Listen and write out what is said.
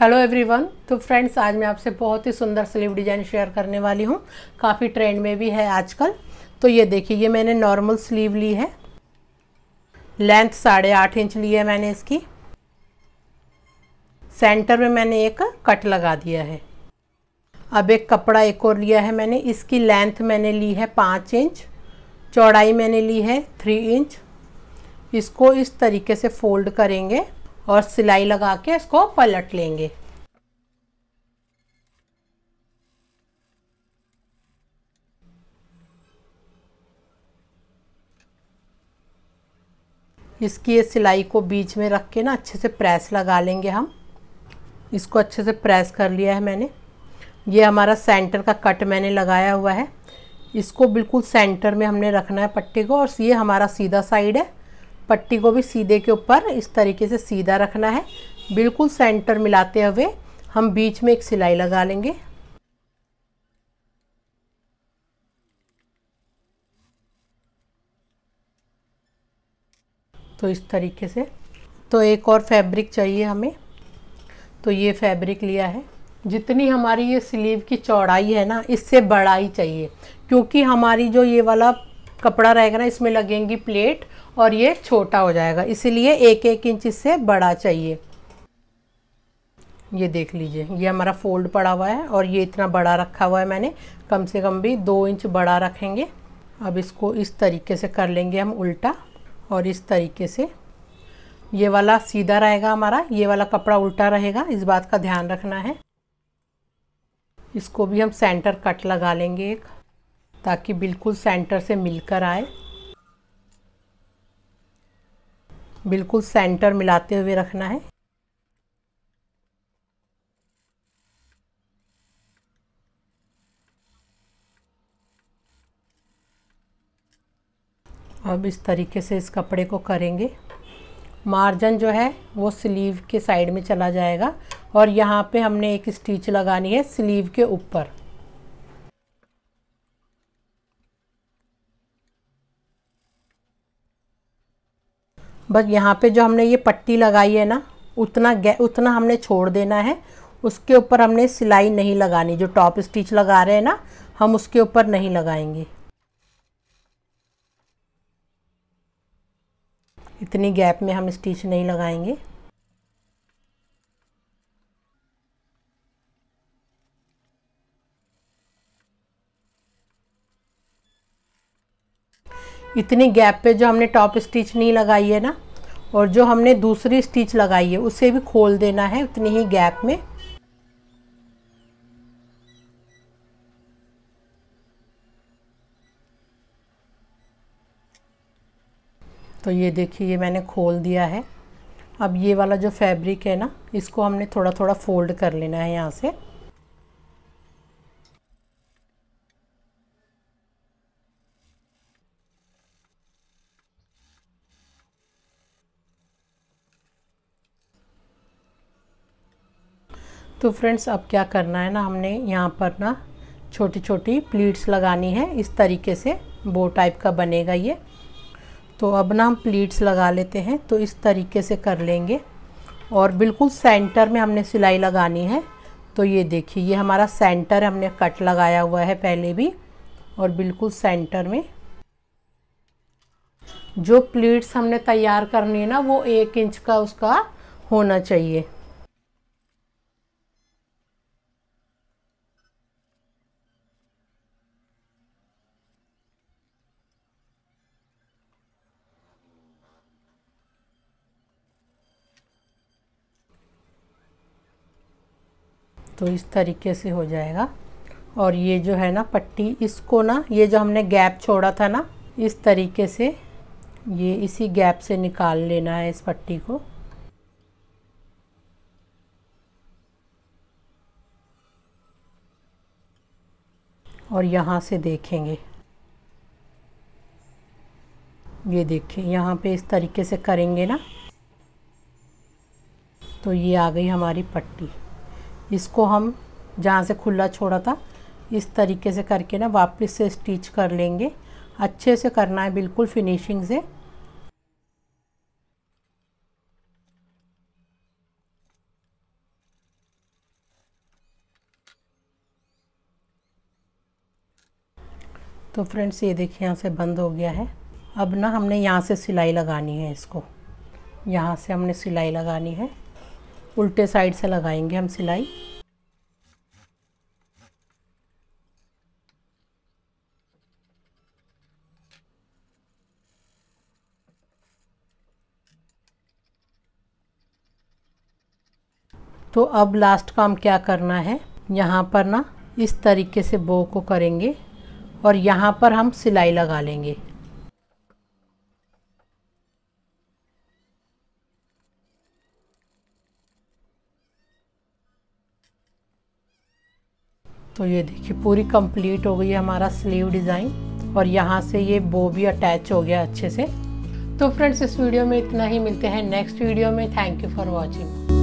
hello everyone तो friends आज मैं आपसे बहुत ही सुंदर स्लीव डिज़ाइन शेयर करने वाली हूँ काफ़ी ट्रेंड में भी है आजकल तो ये देखिए ये मैंने नॉर्मल स्लीव ली है लेंथ साढ़े आठ इंच ली है मैंने इसकी सेंटर में मैंने एक कट लगा दिया है अब एक कपड़ा एक और लिया है मैंने इसकी लेंथ मैंने ली है पाँच इंच चौड़ाई मैंने ली है थ्री इंच इसको इस तरीके से फोल्ड करेंगे और सिलाई लगा के इसको पलट लेंगे इसकी ये सिलाई को बीच में रख के ना अच्छे से प्रेस लगा लेंगे हम इसको अच्छे से प्रेस कर लिया है मैंने ये हमारा सेंटर का कट मैंने लगाया हुआ है इसको बिल्कुल सेंटर में हमने रखना है पट्टे को और ये हमारा सीधा साइड है पट्टी को भी सीधे के ऊपर इस तरीके से सीधा रखना है बिल्कुल सेंटर मिलाते हुए हम बीच में एक सिलाई लगा लेंगे तो इस तरीके से तो एक और फैब्रिक चाहिए हमें तो ये फैब्रिक लिया है जितनी हमारी ये स्लीव की चौड़ाई है ना इससे बड़ाई चाहिए क्योंकि हमारी जो ये वाला कपड़ा रहेगा ना इसमें लगेंगी प्लेट और ये छोटा हो जाएगा इसीलिए एक एक इंच इससे बड़ा चाहिए ये देख लीजिए ये हमारा फोल्ड पड़ा हुआ है और ये इतना बड़ा रखा हुआ है मैंने कम से कम भी दो इंच बड़ा रखेंगे अब इसको इस तरीके से कर लेंगे हम उल्टा और इस तरीके से ये वाला सीधा रहेगा हमारा ये वाला कपड़ा उल्टा रहेगा इस बात का ध्यान रखना है इसको भी हम सेंटर कट लगा लेंगे एक ताकि बिल्कुल सेंटर से मिलकर आए बिल्कुल सेंटर मिलाते हुए रखना है अब इस तरीके से इस कपड़े को करेंगे मार्जन जो है वो स्लीव के साइड में चला जाएगा और यहाँ पे हमने एक स्टिच लगानी है स्लीव के ऊपर बस यहाँ पे जो हमने ये पट्टी लगाई है ना उतना गै उतना हमने छोड़ देना है उसके ऊपर हमने सिलाई नहीं लगानी जो टॉप स्टिच लगा रहे हैं ना हम उसके ऊपर नहीं लगाएंगे इतनी गैप में हम स्टिच नहीं लगाएंगे इतनी गैप पे जो हमने टॉप स्टिच नहीं लगाई है ना और जो हमने दूसरी स्टिच लगाई है उसे भी खोल देना है उतनी ही गैप में तो ये देखिए ये मैंने खोल दिया है अब ये वाला जो फैब्रिक है ना इसको हमने थोड़ा थोड़ा फोल्ड कर लेना है यहाँ से तो फ्रेंड्स अब क्या करना है ना हमने यहाँ पर ना छोटी छोटी प्लीट्स लगानी है इस तरीके से बो टाइप का बनेगा ये तो अब ना हम प्लीट्स लगा लेते हैं तो इस तरीके से कर लेंगे और बिल्कुल सेंटर में हमने सिलाई लगानी है तो ये देखिए ये हमारा सेंटर हमने कट लगाया हुआ है पहले भी और बिल्कुल सेंटर में जो प्लीट्स हमने तैयार करनी है ना वो एक इंच का उसका होना चाहिए तो इस तरीके से हो जाएगा और ये जो है ना पट्टी इसको ना ये जो हमने गैप छोड़ा था ना इस तरीके से ये इसी गैप से निकाल लेना है इस पट्टी को और यहाँ से देखेंगे ये देखिए यहाँ पे इस तरीके से करेंगे ना तो ये आ गई हमारी पट्टी इसको हम जहाँ से खुला छोड़ा था इस तरीके से करके ना वापस से स्टिच कर लेंगे अच्छे से करना है बिल्कुल फिनिशिंग से तो फ्रेंड्स ये देखिए यहाँ से बंद हो गया है अब ना हमने यहाँ से सिलाई लगानी है इसको यहाँ से हमने सिलाई लगानी है उल्टे साइड से लगाएंगे हम सिलाई तो अब लास्ट काम क्या करना है यहाँ पर ना इस तरीके से बो को करेंगे और यहाँ पर हम सिलाई लगा लेंगे तो ये देखिए पूरी कंप्लीट हो गई है हमारा स्लीव डिज़ाइन और यहाँ से ये बो भी अटैच हो गया अच्छे से तो फ्रेंड्स इस वीडियो में इतना ही मिलते हैं नेक्स्ट वीडियो में थैंक यू फॉर वॉचिंग